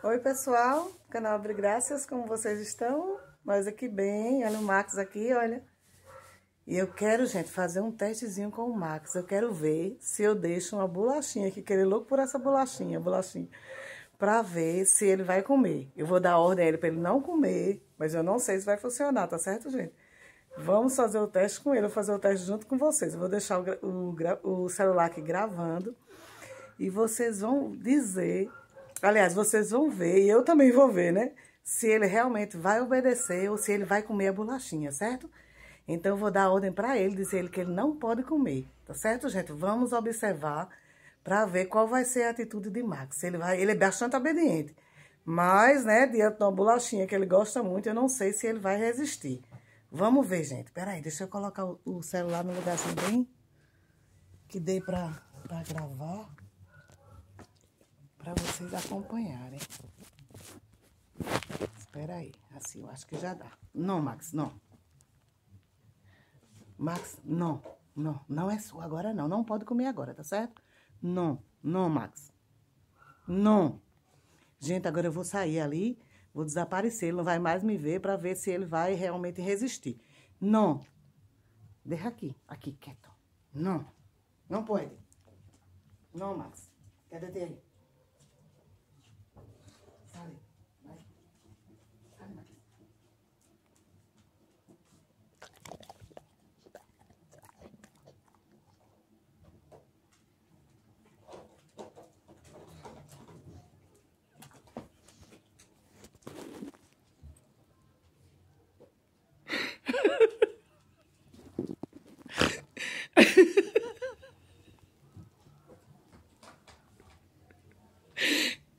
Oi pessoal, canal Abre Graças, como vocês estão? Nós aqui bem, olha o Max aqui, olha. E eu quero, gente, fazer um testezinho com o Max. Eu quero ver se eu deixo uma bolachinha aqui, que ele é louco por essa bolachinha, bolachinha. Pra ver se ele vai comer. Eu vou dar ordem a ele pra ele não comer, mas eu não sei se vai funcionar, tá certo, gente? Vamos fazer o teste com ele, eu vou fazer o teste junto com vocês. Eu vou deixar o, o, o celular aqui gravando e vocês vão dizer Aliás, vocês vão ver, e eu também vou ver, né? Se ele realmente vai obedecer ou se ele vai comer a bolachinha, certo? Então, eu vou dar ordem para ele, dizer ele que ele não pode comer, tá certo, gente? Vamos observar para ver qual vai ser a atitude de Max. Ele, vai, ele é bastante obediente, mas, né, diante de uma bolachinha que ele gosta muito, eu não sei se ele vai resistir. Vamos ver, gente. Peraí, deixa eu colocar o celular no lugarzinho bem que dei para gravar para vocês acompanharem. Espera aí, assim eu acho que já dá. Não, Max, não. Max, não, não, não é sua agora não, não pode comer agora, tá certo? Não, não, Max, não. Gente, agora eu vou sair ali, vou desaparecer, ele não vai mais me ver para ver se ele vai realmente resistir. Não, deixa aqui, aqui, quieto. Não, não pode. Não, Max, quer deter aí.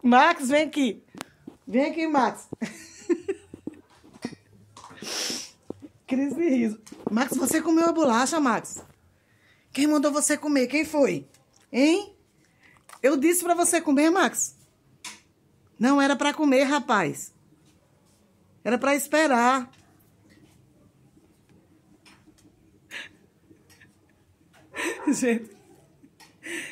Max, vem aqui. Vem aqui, Max. Cris de riso. Max, você comeu a bolacha, Max? Quem mandou você comer? Quem foi? Hein? Eu disse para você comer, Max. Não era para comer, rapaz. Era para esperar. Gente,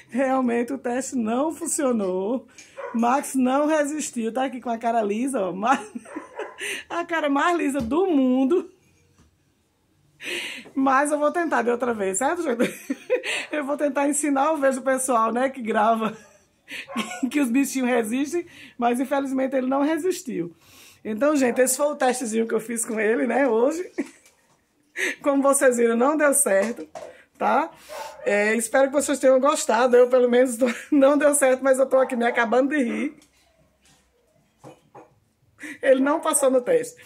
realmente o teste não funcionou. Max não resistiu, tá aqui com a cara lisa, ó, a cara mais lisa do mundo. Mas eu vou tentar de outra vez, certo, gente? Eu vou tentar ensinar, eu vejo o pessoal, né, que grava, que os bichinhos resistem, mas infelizmente ele não resistiu. Então, gente, esse foi o testezinho que eu fiz com ele, né, hoje. Como vocês viram, não deu certo tá? É, espero que vocês tenham gostado. Eu, pelo menos, tô... não deu certo, mas eu tô aqui me acabando de rir. Ele não passou no teste.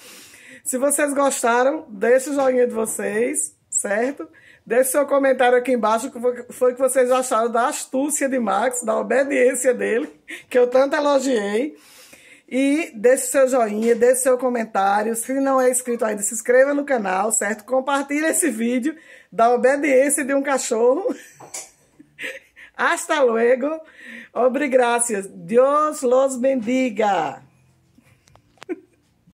Se vocês gostaram, deixe o joinha de vocês, certo? Deixe seu comentário aqui embaixo o que foi que vocês acharam da astúcia de Max, da obediência dele, que eu tanto elogiei. E deixe seu joinha, deixe seu comentário. Se não é inscrito ainda, se inscreva no canal, certo? Compartilhe esse vídeo da obediência de um cachorro. Hasta luego. Obrigada. Deus los bendiga.